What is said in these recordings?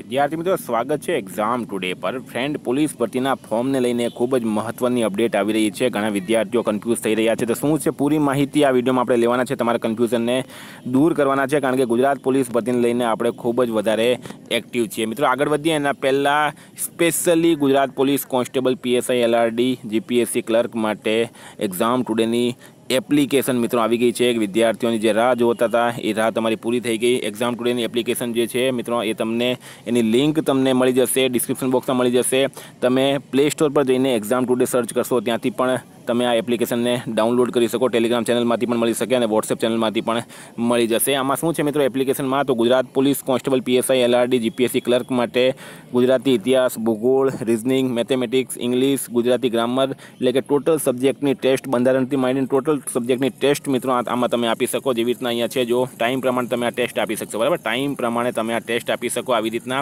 વિદ્યાર્થી મિત્રો સ્વાગત છે એક્ઝામ ટુડે પર ફ્રેન્ડ પોલીસ ભરતીના ફોર્મને લઈને ખૂબ જ મહત્વની અપડેટ આવી રહી છે ઘણા વિદ્યાર્થીઓ કન્ફ્યુઝ થઈ રહ્યા છે તો શું છે પૂરી માહિતી આ વિડીયોમાં આપણે લેવાના છે તમારા કન્ફ્યુઝનને દૂર કરવાના છે કારણ કે ગુજરાત પોલીસ ભરતીને લઈને આપણે ખૂબ જ વધારે એક્ટિવ છીએ મિત્રો આગળ વધીએ એના પહેલાં specially Gujarat police constable PSI LRD GPSC clerk માટે એક્ઝામ ટુડેની एप्लीकेशन मित्रों आ भी गई छे विद्यार्थियों ने जे राज होता था ये राज हमारी पूरी થઈ ગઈ एग्जाम टुडे ની એપ્લિકેશન જે છે મિત્રો એ તમને એની લિંક તમને મળી જશે ડિસ્ક્રિપ્શન બોક્સમાં મળી જશે તમે પ્લે સ્ટોર પર જોઈને एग्जाम टुडे સર્ચ કરશો ત્યાંથી પણ તમે આ એપ્લિકેશનને ડાઉનલોડ કરી શકો ટેલિગ્રામ ચેનલમાંથી પણ મળી શકે અને WhatsApp ચેનલમાંથી પણ મળી જશે આમાં શું છે મિત્રો એપ્લિકેશનમાં તો Gujarat police constable PSI LRDI GPSC clerk માટે ગુજરાતી ઇતિહાસ ભૂગોળ reasoning mathematics English Gujarati grammar એટલે કે ટોટલ સબ્જેક્ટની ટેસ્ટ બંધારણની માની ટોટલ સબ્જેક્ટની ટેસ્ટ મિત્રો આમાં તમે આપી શકો જેવી રીતે અહીંયા છે જો ટાઈમ પ્રમાણે તમે આ ટેસ્ટ આપી શકશો બરાબર ટાઈમ પ્રમાણે તમે આ ટેસ્ટ આપી શકો આવી રીતના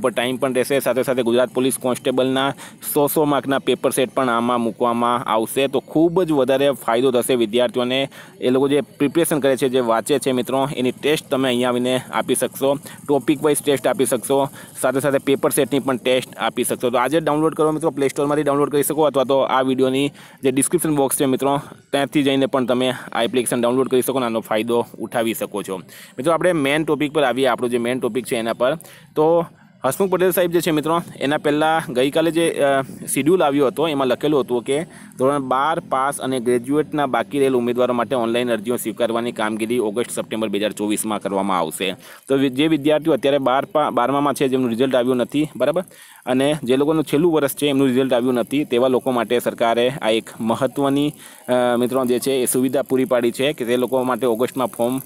ઉપર ટાઈમ પણ રહેશે સાથે સાથે ગુજરાત પોલીસ કોન્સ્ટેબલના 100 100 માકના પેપર સેટ પણ આમાં મૂકવામાં આવશે તો ખૂબ જ વધારે ફાયદો થશે વિદ્યાર્થીઓને એ લોકો જે પ્રિપરેશન કરે છે જે વાંચે છે મિત્રો એની ટેસ્ટ તમે અહીંયા આવીને આપી શકશો ટોપિક વાઇઝ ટેસ્ટ આપી શકશો સાથે સાથે પેપર સેટની પણ ટેસ્ટ આપી શકશો તો આજે ડાઉનલોડ કરો મિત્રો પ્લે સ્ટોરમાંથી ડાઉનલોડ કરી શકો અથવા તો આ વિડીયોની જે ડિસ્ક્રિપ્શન બોક્સ છે મિત્રો ત્યાંથી જઈને પણ તમે આ એપ્લિકેશન ડાઉનલોડ કરી શકો અને આનો ફાયદો ઉઠાવી શકો છો મિત્રો આપણે મેઇન ટોપિક પર આવીએ આપણો જે મેન ટોપિક છે એના પર તો આસ્કમ પટેલ સાહેબ જે છે મિત્રો એના પહેલા ગઈકાલે જે શેડ્યુલ આવ્યો હતો એમાં લખેલું હતું કે ધોરણ 12 પાસ અને ગ્રેજ્યુએટના બાકી રહેલ ઉમેદવારો માટે ઓનલાઈન અરજીઓ સ્વીકારવાની કામગીરી ઓગસ્ટ સપ્ટેમ્બર 2024 માં કરવામાં આવશે તો જે વિદ્યાર્થીઓ અત્યારે 12 12 માં છે જેનું રિઝલ્ટ આવ્યું નથી બરાબર અને જે લોકોનો છેલ્લો વર્ષ છે એમનું રિઝલ્ટ આવ્યું નથી તેવા લોકો માટે સરકારે આ એક મહત્વની મિત્રો જે છે એ સુવિધા પૂરી પાડી છે કે તે લોકો માટે ઓગસ્ટ માં ફોર્મ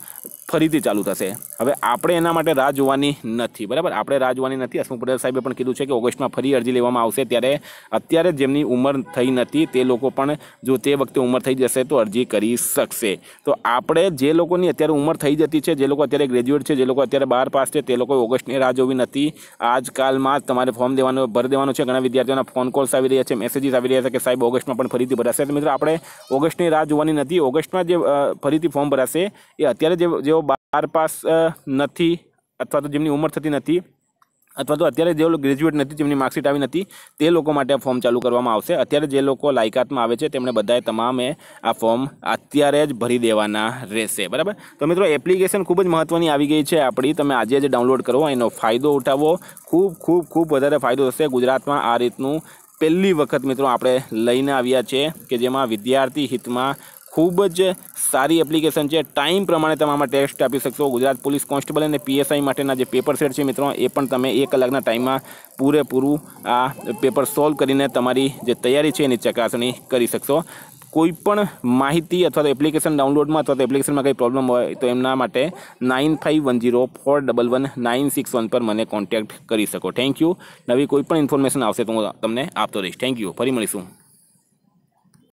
ફરીથી ચાલુ થશે અબ આપણે એના માટે રાજોવાની નથી બરાબર આપણે રાજોવાની નથી હસમુખ પટેલ સાહેબે પણ કીધું છે કે ઓગસ્ટમાં ફરી અરજી લેવામાં આવશે ત્યારે અત્યારે જેની ઉંમર થઈ નથી તે લોકો પણ જો તે વખતે ઉંમર થઈ જશે તો અરજી કરી શકશે તો આપણે જે લોકોની અત્યારે ઉંમર થઈ જતી છે જે લોકો અત્યારે ગ્રેજ્યુએટ છે જે લોકો અત્યારે 12 પાસ્ટ છે તે લોકો ઓગસ્ટની રાજોવી નથી આજકાલ માર તમારે ફોર્મ દેવાનો ભરી દેવાનો છે ઘણા વિદ્યાર્થીઓના ફોન કોલ્સ આવી રહ્યા છે મેસેજીસ આવી રહ્યા છે કે સાહેબ ઓગસ્ટમાં પણ ફરીથી ભરશે મિત્રો આપણે ઓગસ્ટની રાજોવાની નથી ઓગસ્ટમાં જે ફરીથી ફોર્મ ભરાશે એ અત્યારે જે જેઓ આર パス નથી અથવા તો જેની ઉંમર થતી નથી અથવા તો અત્યારે જે લોકો ગ્રેજ્યુએટ નથી જેમની માર્કશીટ આવી નથી તે લોકો માટે આ ફોર્મ ચાલુ કરવામાં આવશે અત્યારે જે લોકો લાયકાત માં આવે છે તેમને બધાય તમામે આ ફોર્મ અત્યારે જ ભરી દેવાના રહેશે બરાબર તો મિત્રો એપ્લિકેશન ખૂબ જ મહત્વની આવી ગઈ છે આપણી તમે આજે જ ડાઉનલોડ કરો એનો ફાયદો ઉઠાવો ખૂબ ખૂબ ખૂબ વધારે ફાયદો થશે ગુજરાતમાં આ રીતનું પહેલી વખત મિત્રો આપણે લઈને આવ્યા છે કે જેમાં વિદ્યાર્થી હિતમાં ખૂબ જ સારી એપ્લિકેશન છે ટાઈમ પ્રમાણે તમારમા ટેસ્ટ આપી શકશો ગુજરાત પોલીસ કોન્સ્ટેબલ અને PSI માટેના જે પેપર સેટ છે મિત્રો એ પણ તમે 1 કલાકના ટાઈમાં પૂરેપૂરો પેપર સોલ્વ કરીને તમારી જે તૈયારી છે એની ચકાસણી કરી શકશો કોઈ પણ માહિતી અથવા એપ્લિકેશન ડાઉનલોડમાં અથવા એપ્લિકેશનમાં કોઈ પ્રોબ્લેમ હોય તો એના માટે 9510411961 પર મને કોન્ટેક્ટ કરી શકો થેન્ક યુ નવી કોઈ પણ ઇન્ફોર્મેશન આવશે તો તમને આપતો રહીશ થેન્ક યુ ફરી મળીશું